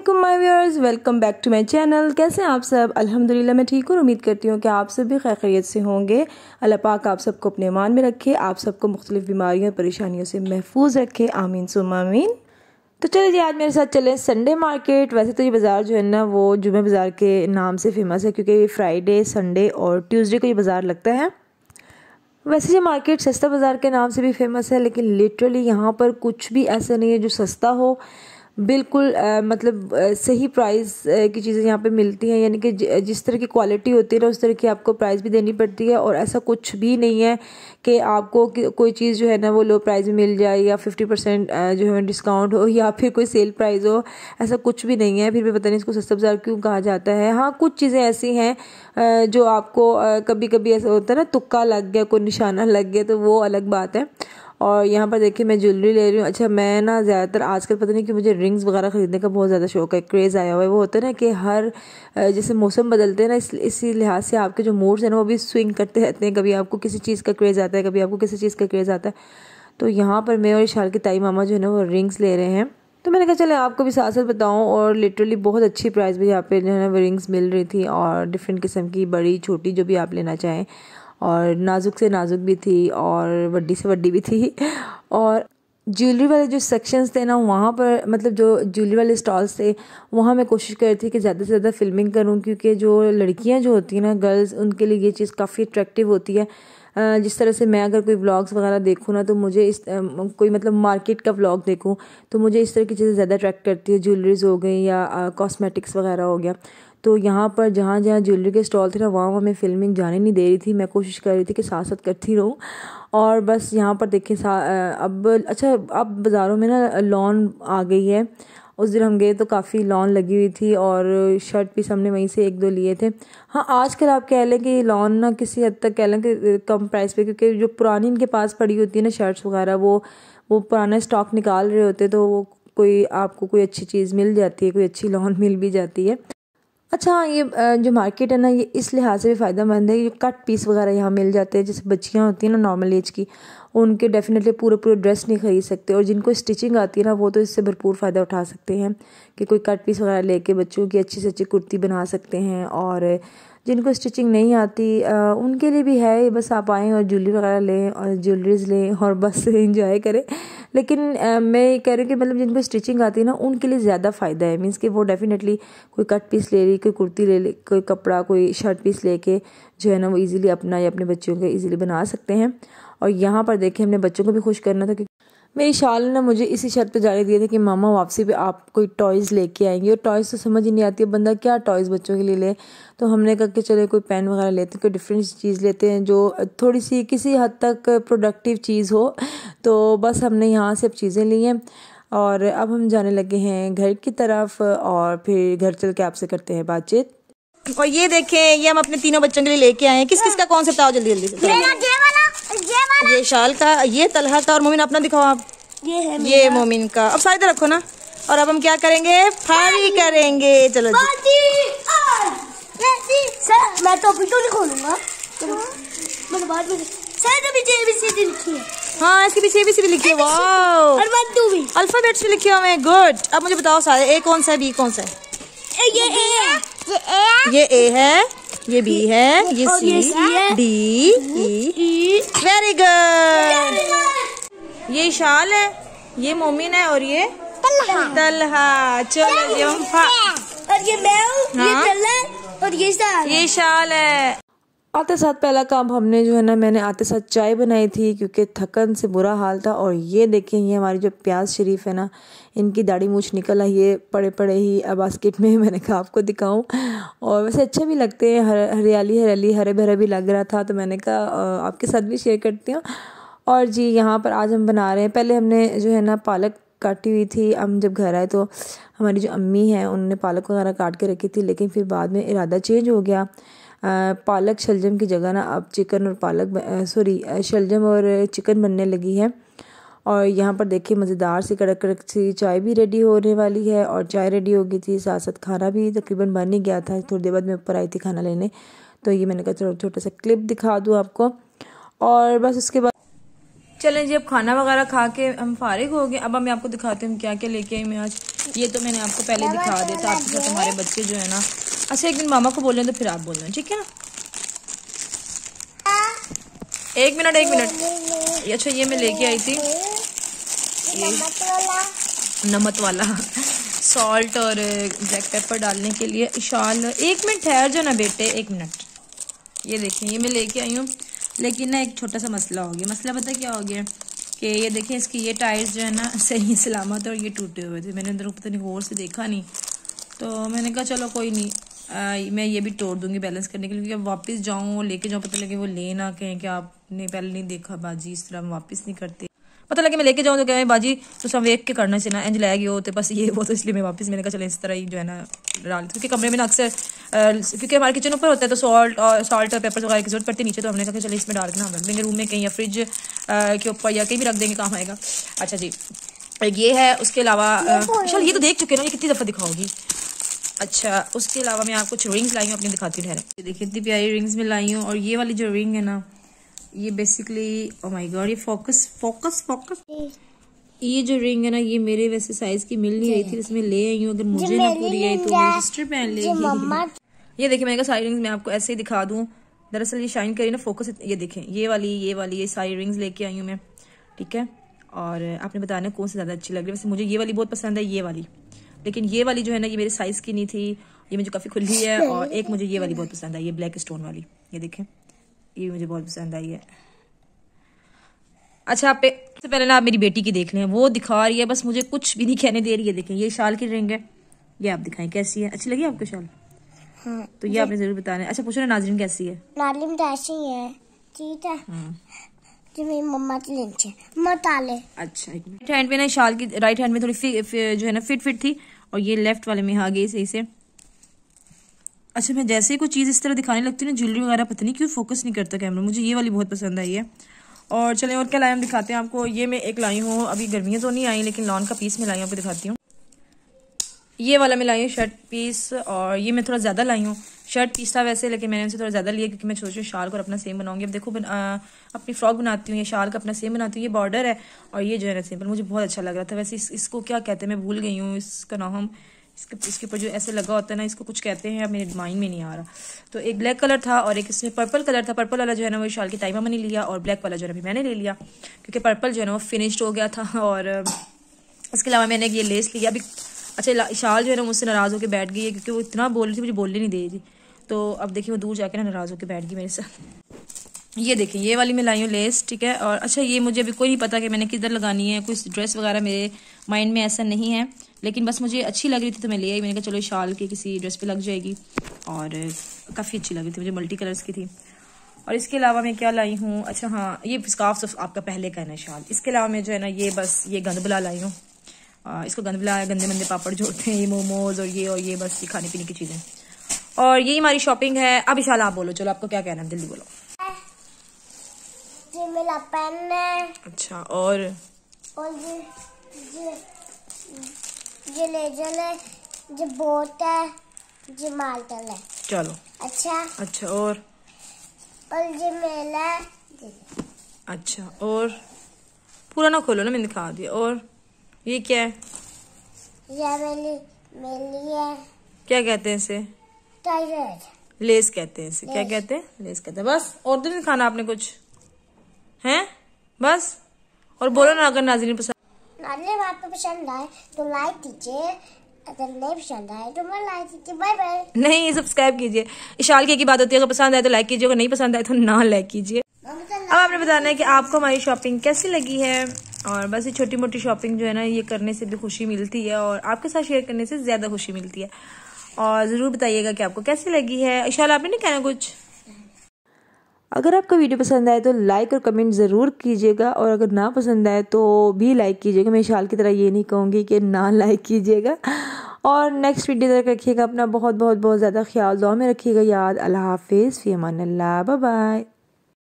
Aslam my viewers welcome back to my channel कैसे हैं आप सब अल्हम्दुलिल्लाह मैं ठीक हूँ उम्मीद करती हूँ कि आप सब भी खैरियत से होंगे अल्लाह पाक आप सबको अपने मान में रखे आप सबको मुख्तलिफ बीमारियों परेशानियों से महफूज रखे आमीन आमीन तो चलिए जी आज मेरे साथ चलें संडे मार्केट वैसे तो ये बाज़ार जो है ना वो जुमे बाज़ार के नाम से फेमस है क्योंकि फ्राइडे संडे और ट्यूज़डे को ये बाज़ार लगता है वैसे ये मार्केट सस्ता बाज़ार के नाम से भी फेमस है लेकिन लिटरली यहाँ पर कुछ भी ऐसा नहीं है जो सस्ता हो बिल्कुल आ, मतलब आ, सही प्राइस आ, की चीज़ें यहाँ पे मिलती हैं यानी कि जिस तरह की क्वालिटी होती है ना उस तरह की आपको प्राइस भी देनी पड़ती है और ऐसा कुछ भी नहीं है कि आपको कोई चीज़ जो है ना वो लो प्राइस में मिल जाए या फिफ्टी परसेंट जो है डिस्काउंट हो या फिर कोई सेल प्राइस हो ऐसा कुछ भी नहीं है फिर भी पता नहीं इसको सस्ता बाज़ार क्यों कहा जाता है हाँ कुछ चीज़ें ऐसी हैं जो आपको कभी कभी ऐसा होता है ना तुक्का लग गया कोई निशाना लग गया तो वो अलग बात है और यहाँ पर देखिए मैं ज्वेलरी ले रही हूँ अच्छा मैं ना ज़्यादातर आजकल पता नहीं कि मुझे रिंग्स वगैरह ख़रीदने का बहुत ज़्यादा शौक है क्रेज़ आया हुआ है वो होता है ना कि हर जैसे मौसम बदलते हैं ना इस इसी लिहाज से आपके जो मूड्स हैं ना वो भी स्विंग करते रहते हैं कभी आपको किसी चीज़ का क्रेज़ आता है कभी आपको किसी चीज़ का क्रेज़ आता है तो यहाँ पर मैं और इशार के ताई मामा जो है ना वो रिंग्स ले रहे हैं तो मैंने कहा चले आपको भी साथ साथ बताऊँ और लिटरली बहुत अच्छी प्राइस भी यहाँ पे जो है ना रिंग्स मिल रही थी और डिफरेंट किस्म की बड़ी छोटी जो भी आप लेना चाहें और नाजुक से नाजुक भी थी और वड्डी से वड्डी भी थी और ज्वेलरी वाले जो सेक्शंस थे ना वहाँ पर मतलब जो ज्वेलरी वाले स्टॉल्स थे वहाँ मैं कोशिश कर रही थी कि ज़्यादा से ज़्यादा फिल्मिंग करूँ क्योंकि जो लड़कियाँ जो होती हैं ना गर्ल्स उनके लिए ये चीज़ काफ़ी अट्रैक्टिव होती है जिस तरह से मैं अगर कोई व्लॉग्स वगैरह देखूँ ना तो मुझे इस कोई मतलब मार्केट का व्लॉग देखूँ तो मुझे इस तरह की चीज़ें ज़्यादा अट्रैक्ट करती है ज्वेलरीज हो गई या कॉस्मेटिक्स वगैरह हो गया तो यहाँ पर जहाँ जहाँ ज्वेलरी के स्टॉल थे ना वहाँ वहाँ मैं फिल्मिंग जाने नहीं दे रही थी मैं कोशिश कर रही थी कि साथ साथ करती रहूँ और बस यहाँ पर देखें अब अच्छा अब बाज़ारों में ना लॉन आ गई है उस दिन हम गए तो काफ़ी लॉन लगी हुई थी और शर्ट भी हमने वहीं से एक दो लिए थे हाँ आजकल आप कह लें कि लॉन ना किसी हद तक कह लें कि कम प्राइस पे क्योंकि जो पुरानी इनके पास पड़ी होती है ना शर्ट्स वगैरह वो वो पुराना स्टॉक निकाल रहे होते तो वो कोई आपको कोई अच्छी चीज़ मिल जाती है कोई अच्छी लॉन मिल भी जाती है अच्छा हाँ ये जो मार्केट है ना ये इस लिहाज से भी फ़ायदा मंद है ये कट पीस वगैरह यहाँ मिल जाते हैं जैसे बच्चियाँ होती हैं ना नॉर्मल एज की उनके डेफिनेटली पूरे पूरे ड्रेस नहीं खरीद सकते और जिनको स्टिचिंग आती है ना वो तो इससे भरपूर फ़ायदा उठा सकते हैं कि कोई कट पीस वगैरह लेके बच्चों की अच्छी से अच्छी कुर्ती बना सकते हैं और जिनको स्टिचिंग नहीं आती आ, उनके लिए भी है बस आप आएँ और ज्वेलरी वगैरह लें और ज्वेलरीज लें और बस इंजॉय करें लेकिन आ, मैं कह रही हूँ कि मतलब जिनको स्टिचिंग आती है ना उनके लिए ज़्यादा फ़ायदा है मीन्स कि वो डेफिनेटली कोई कट पीस ले ली कोई कुर्ती ले ली कोई कपड़ा कोई शर्ट पीस लेके जो है ना वो ईज़िली अपना या अपने बच्चों के ईज़िली बना सकते हैं और यहाँ पर देखें हमने बच्चों को भी खुश करना था मेरी शाल ने मुझे इसी शर्त पे जारी दिया था कि मामा वापसी पे आप कोई टॉयज़ लेके आएंगे और टॉयज़ तो समझ ही नहीं आती है बंदा क्या टॉयज़ बच्चों के लिए ले तो हमने कहा कि चले कोई पेन वगैरह लेते हैं कोई डिफरेंट चीज़ लेते हैं जो थोड़ी सी किसी हद तक प्रोडक्टिव चीज़ हो तो बस हमने यहाँ से अब चीज़ें ली हैं और अब हम जाने लगे हैं घर की तरफ और फिर घर चल के आपसे करते हैं बातचीत और ये देखें ये हम अपने तीनों बच्चों के लिए लेके आए हैं किस किस का कौन सा बताओ जल्दी जल्दी से ये शाल का ये तलहा का और मोमिन अपना दिखाओ आप ये है ये मोमिन का अब साइड रखो ना और अब हम क्या करेंगे फारी करेंगे चलो जी सर मैं तो अभी हाँ इसके पीछे भी सी भी लिखी है हाँ, अल्फाबेट से वन टू लिखे हुए गुड अब मुझे बताओ सारे ए कौन सा है बी कौन सा है ये ए है ये ए है ये बी है ये C D hmm, E very good ये शाल है ये मोमिन है और ये तलहा चलो ये हम और ये मैं हूँ हाँ? ये और ये शाल ये शाल है आते साथ पहला काम हमने जो है ना मैंने आते साथ चाय बनाई थी क्योंकि थकन से बुरा हाल था और ये देखें ये हमारी जो प्याज शरीफ है ना इनकी दाढ़ी मूछ निकल आई है पड़े पड़े ही बास्केट में मैंने कहा आपको दिखाऊं और वैसे अच्छे भी लगते हैं हर हरियाली हरियाली हरे भरे भी लग रहा था तो मैंने कहा आपके साथ भी शेयर करती हूँ और जी यहाँ पर आज हम बना रहे हैं पहले हमने जो है ना पालक काटी हुई थी हम जब घर आए तो हमारी जो अम्मी हैं उन्होंने पालक वगैरह काट के रखी थी लेकिन फिर बाद में इरादा चेंज हो गया पालक शलजम की जगह ना अब चिकन और पालक सॉरी शलजम और चिकन बनने लगी है और यहाँ पर देखिए मज़ेदार सी कड़क कड़क सी चाय भी रेडी होने वाली है और चाय रेडी हो गई थी साथ साथ खाना भी तकरीबन बन ही गया था थोड़ी देर बाद मैं ऊपर आई थी खाना लेने तो ये मैंने कहा छोटा सा क्लिप दिखा दूँ आपको और बस उसके बाद चलें जी अब खाना वगैरह खा के हम फारिग हो गए अब मैं आपको दिखाती हूँ क्या क्या लेके आई मैं आज ये तो मैंने आपको पहले दिखा दिया था आपके साथ हमारे बच्चे जो है ना अच्छा एक दिन मामा को बोलें तो फिर आप बोलना ठीक है ना हाँ। एक मिनट एक मिनट अच्छा ये मैं लेके आई थी नमक वाला सॉल्ट और ब्लैक पेपर डालने के लिए शाल एक मिनट ठहर जाओ ना बेटे एक मिनट ये देखें ये मैं लेके आई हूँ लेकिन ना एक छोटा सा मसला हो गया मसला पता क्या हो गया कि ये देखें इसकी ये टायर्स जो है ना सही सलामत और ये टूटे हुए थे मैंने अंदर पता नहीं गौर से देखा नहीं तो मैंने कहा चलो कोई नहीं आ, मैं ये भी तोड़ दूंगी बैलेंस करने के लिए क्योंकि वापस जाऊँ लेके जाऊँ पता लगे वो ले ना कहें कि आपने पहले नहीं देखा बाजी इस तरह हम वापस नहीं करते पता लगे मैं लेके जाऊँ तो क्या बाजी तो सब वेख के करना से ना इंज लै गए तो बस ये वो तो इसलिए मैं वापस मैंने कहा चले इस तरह ही जो है ना डाल क्योंकि कमरे में ना अक्सर क्योंकि हमारे किचन ऊपर होता है तो सॉल्ट और सॉल्ट और पेपर वगैरह की जरूरत पड़ती नीचे तो हमने कहा चले इसमें डाल के ना रख देंगे रूम में कहीं या फ्रिज के ऊपर या कहीं भी रख देंगे काम आएगा अच्छा जी ये है उसके अलावा चल ये तो देख चुके ना ये कितनी दफ़ा दिखाओगी अच्छा उसके अलावा मैं आपको कुछ रिंग्स लाई हूँ अपनी दिखाती हूँ देखिए इतनी प्यारी रिंग्स में लाई हूँ और ये वाली जो रिंग है ना ये बेसिकली ओ गॉड ये फोकस फोकस फोकस ये जो रिंग है ना ये मेरे वैसे साइज की मिल नहीं रही थी इसमें ले आई हूँ अगर मुझे ना पूरी आई तो सिस्टर पहन लेगी ये देखिए मैं सारी रिंग्स मैं आपको ऐसे ही दिखा दूँ दरअसल ये शाइन करी ना फोकस ये देखें ये वाली ये वाली ये सारी रिंग्स लेके आई हूँ मैं ठीक है और आपने बताया कौन सी ज़्यादा अच्छी लग रही है वैसे मुझे ये वाली बहुत पसंद है ये वाली लेकिन ये वाली जो है ना ये मेरे साइज़ की नहीं थी ये मुझे काफ़ी खुली है और एक मुझे ये वाली बहुत पसंद है ये ब्लैक स्टोन वाली ये देखें ये भी मुझे बहुत पसंद आई है अच्छा आप सबसे पहले ना आप मेरी बेटी की देख लें वो दिखा रही है बस मुझे कुछ भी नहीं कहने दे रही है देखें ये शाल की रिंग है ये आप दिखाएं कैसी है अच्छी लगी आपको शाल हाँ, तो ये आपने जरूर बताना अच्छा पूछो ना नाजरीन कैसी है नाजरीन कैसी है ठीक है हाँ। मम्मा अच्छा राइट हैंड में ना शाल की राइट हैंड में थोड़ी फि, फि, जो है ना फिट फिट थी और ये लेफ्ट वाले में आ गई सही से अच्छा मैं जैसे ही कोई चीज़ इस तरह दिखाने लगती हूँ ना ज्वेलरी वगैरह पता नहीं क्यों फोकस नहीं करता कैमरा मुझे ये वाली बहुत पसंद आई है और चले और क्या लाए हम दिखाते हैं आपको ये मैं एक लाई हूँ अभी गर्मियाँ तो नहीं आई लेकिन लॉन का पीस मैं लाई आपको दिखाती हूँ ये वाला मैं लाई हूँ शर्ट पीस और ये मैं थोड़ा ज़्यादा लाई हूँ शर्ट पीस था वैसे लेकिन मैंने उनसे थोड़ा ज़्यादा लिया क्योंकि मैं सोच रही हूँ शाल को अपना सेम बनाऊंगी अब देखो अपनी फ्रॉक बनाती हूँ ये शाल का अपना सेम बनाती हूँ ये बॉर्डर है और ये जो है ना सिंपल मुझे बहुत अच्छा लग रहा था वैसे इसको क्या कहते हैं मैं भूल गई हूँ इसका नाम इसके इसके ऊपर जो ऐसे लगा होता है ना इसको कुछ कहते हैं मेरे माइंड में नहीं आ रहा तो एक ब्लैक कलर था और एक इसमें पर्पल कलर था पर्पल वाला जो है ना वो शाल की टाइमा मैंने लिया और ब्लैक वाला जो है अभी मैंने ले लिया क्योंकि पर्पल जो है ना वो फिनिश्ड हो गया था और इसके अलावा मैंने ये लेस लिया अभी अच्छा शाल जो है ना मुझसे नाराज़ होकर बैठ गई है क्योंकि वो इतना बोल रही थी मुझे बोलने नहीं दे रही तो अब देखिए वो दूर जाके ना नाराज़ होकर बैठ गई मेरे साथ ये देखिए ये वाली मैं लाई हूँ लेस ठीक है और अच्छा ये मुझे अभी कोई नहीं पता कि मैंने किधर लगानी है कुछ ड्रेस वगैरह मेरे माइंड में ऐसा नहीं है लेकिन बस मुझे अच्छी लग रही थी तो मैं ले आई मैंने कहा चलो शाल के किसी ड्रेस पे लग जाएगी और काफ़ी अच्छी लग रही थी मुझे मल्टी कलर्स की थी और इसके अलावा मैं क्या लाई हूँ अच्छा हाँ ये स्काफ तो आपका पहले का है ना शाल इसके अलावा मैं जो है ना ये बस ये गंदबला लाई हूँ इसको गंदबला गंदे मंदे पापड़ जो हैं ये मोमोज और ये और ये बस ये खाने पीने की चीज़ें और यही हमारी शॉपिंग है अब इशाला आप बोलो चलो आपको क्या कहना है दिल्ली बोलो अच्छा और ये लेजर है जो बोट है जो मार्टल है चलो अच्छा अच्छा और और जो मेला अच्छा और पूरा ना खोलो ना मैंने दिखा दिया और ये क्या है ये मेली मेली है क्या कहते हैं इसे टाइगर लेस कहते हैं इसे क्या कहते हैं लेस कहते हैं बस और तो नहीं खाना आपने कुछ हैं बस और बोलो ना अगर नाजरीन पसंद अगली बार तो पसंद आए तो लाइक कीजिए अगर नहीं पसंद आए तो मैं लाइक कीजिए बाय बाय नहीं सब्सक्राइब कीजिए इशाल की बात होती है अगर पसंद आए तो लाइक कीजिए अगर नहीं पसंद आए तो ना लाइक कीजिए तो अब आपने बताना है कि आपको हमारी शॉपिंग कैसी लगी है और बस ये छोटी मोटी शॉपिंग जो है ना ये करने से भी खुशी मिलती है और आपके साथ शेयर करने से ज़्यादा खुशी मिलती है और ज़रूर बताइएगा कि आपको कैसी लगी है इशाला आपने नहीं कहना कुछ अगर आपका वीडियो पसंद आए तो लाइक और कमेंट ज़रूर कीजिएगा और अगर ना पसंद आए तो भी लाइक कीजिएगा मैं शाल की तरह ये नहीं कहूँगी कि ना लाइक कीजिएगा और नेक्स्ट वीडियो तक रखिएगा अपना बहुत बहुत बहुत ज़्यादा ख्याल दुआ में रखिएगा याद अल्लाह हाफिज़ फ़ी अमान बाय